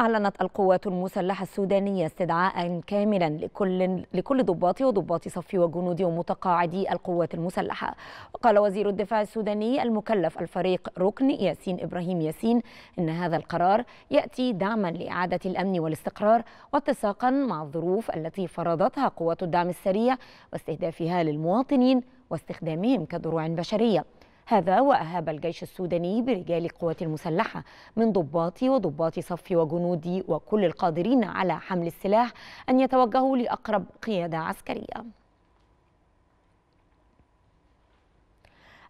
أعلنت القوات المسلحة السودانية استدعاء كاملا لكل لكل ضباط وضباط صف وجنود ومتقاعدي القوات المسلحة وقال وزير الدفاع السوداني المكلف الفريق ركن ياسين إبراهيم ياسين إن هذا القرار يأتي دعما لإعادة الأمن والاستقرار واتساقا مع الظروف التي فرضتها قوات الدعم السريع واستهدافها للمواطنين واستخدامهم كدروع بشريه هذا وأهاب الجيش السوداني برجال القوات المسلحة من ضباط وضباط صف وجنودي وكل القادرين على حمل السلاح أن يتوجهوا لأقرب قيادة عسكرية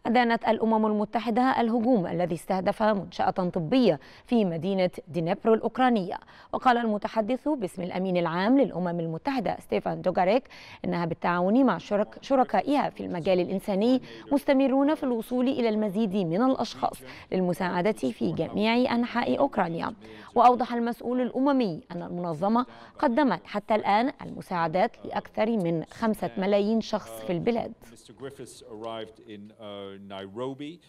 أدانت الأمم المتحدة الهجوم الذي استهدف منشأة طبية في مدينة دينيبرو الأوكرانية وقال المتحدث باسم الأمين العام للأمم المتحدة ستيفان دوغاريك إنها بالتعاون مع شرك شركائها في المجال الإنساني مستمرون في الوصول إلى المزيد من الأشخاص للمساعدة في جميع أنحاء أوكرانيا وأوضح المسؤول الأممي أن المنظمة قدمت حتى الآن المساعدات لأكثر من خمسة ملايين شخص في البلاد نيروبي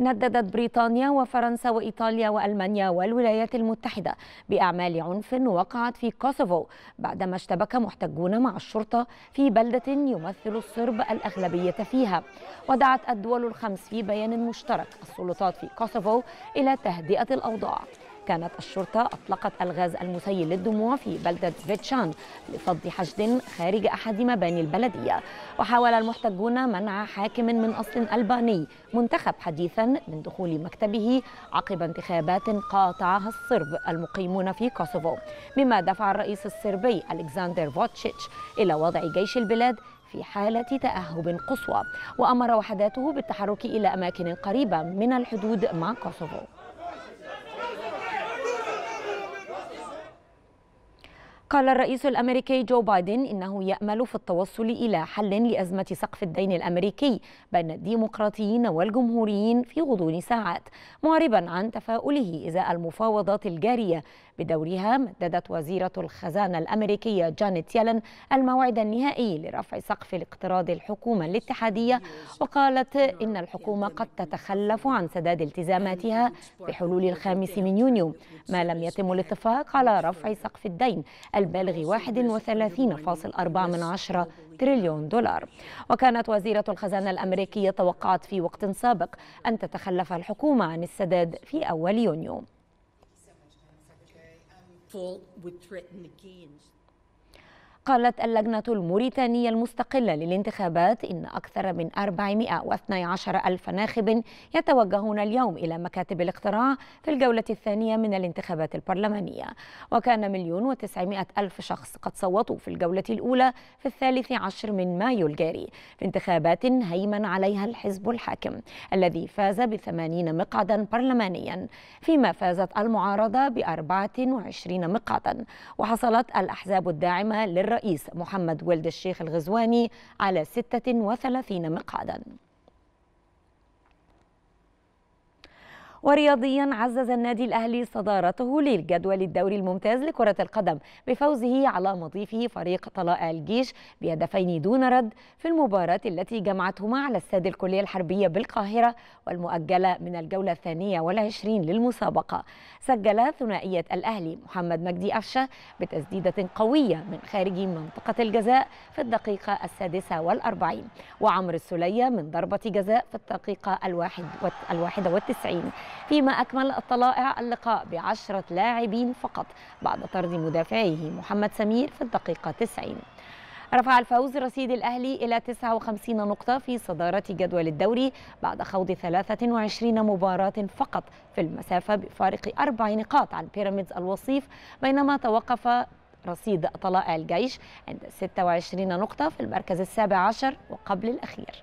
نددت بريطانيا وفرنسا وإيطاليا وألمانيا والولايات المتحدة بأعمال عنف وقعت في كوسوفو بعدما اشتبك محتجون مع الشرطة في بلدة يمثل الصرب الأغلبية فيها ودعت الدول الخمس في بيان مشترك السلطات في كوسوفو إلى تهدئة الأوضاع كانت الشرطة أطلقت الغاز المسيل للدموع في بلدة فيتشان لفض حشد خارج أحد مباني البلدية وحاول المحتجون منع حاكم من أصل ألباني منتخب حديثا من دخول مكتبه عقب انتخابات قاطعها الصرب المقيمون في كوسوفو مما دفع الرئيس الصربي ألكساندر فوتشيتش إلى وضع جيش البلاد في حالة تأهب قصوى وأمر وحداته بالتحرك إلى أماكن قريبة من الحدود مع كوسوفو قال الرئيس الأمريكي جو بايدن إنه يأمل في التوصل إلى حل لأزمة سقف الدين الأمريكي بين الديمقراطيين والجمهوريين في غضون ساعات معربا عن تفاؤله إزاء المفاوضات الجارية بدورها مددت وزيرة الخزانة الأمريكية جانيت يلن الموعد النهائي لرفع سقف الاقتراض الحكومة الاتحادية وقالت إن الحكومة قد تتخلف عن سداد التزاماتها بحلول الخامس من يونيو ما لم يتم الاتفاق على رفع سقف الدين البالغ 31.4 تريليون دولار وكانت وزيرة الخزانة الأمريكية توقعت في وقت سابق أن تتخلف الحكومة عن السداد في أول يونيو قالت اللجنة الموريتانية المستقلة للانتخابات إن أكثر من 412 ألف ناخب يتوجهون اليوم إلى مكاتب الاقتراع في الجولة الثانية من الانتخابات البرلمانية وكان مليون وتسعمائة ألف شخص قد صوتوا في الجولة الأولى في الثالث عشر من مايو الجاري في انتخابات هيمن عليها الحزب الحاكم الذي فاز بثمانين مقعدا برلمانيا فيما فازت المعارضة بأربعة وعشرين مقعدا وحصلت الأحزاب الداعمة للرئيس الرئيس محمد ولد الشيخ الغزواني على 36 مقعدا ورياضيا عزز النادي الأهلي صدارته للجدول الدوري الممتاز لكرة القدم بفوزه على مضيفه فريق طلائع الجيش بهدفين دون رد في المباراة التي جمعتهما على استاد الكلية الحربية بالقاهرة والمؤجلة من الجولة الثانية والعشرين للمسابقة سجل ثنائية الأهلي محمد مجدي قفشة بتسديدة قوية من خارج منطقة الجزاء في الدقيقة السادسة والأربعين وعمر السلية من ضربة جزاء في الدقيقة الواحد والتسعين فيما أكمل الطلائع اللقاء بعشرة لاعبين فقط بعد طرد مدافعيه محمد سمير في الدقيقة 90 رفع الفوز رصيد الأهلي إلى 59 نقطة في صدارة جدول الدوري بعد خوض 23 مباراة فقط في المسافة بفارق أربع نقاط عن بيراميدز الوصيف بينما توقف رصيد طلائع الجيش عند 26 نقطة في المركز السابع عشر وقبل الأخير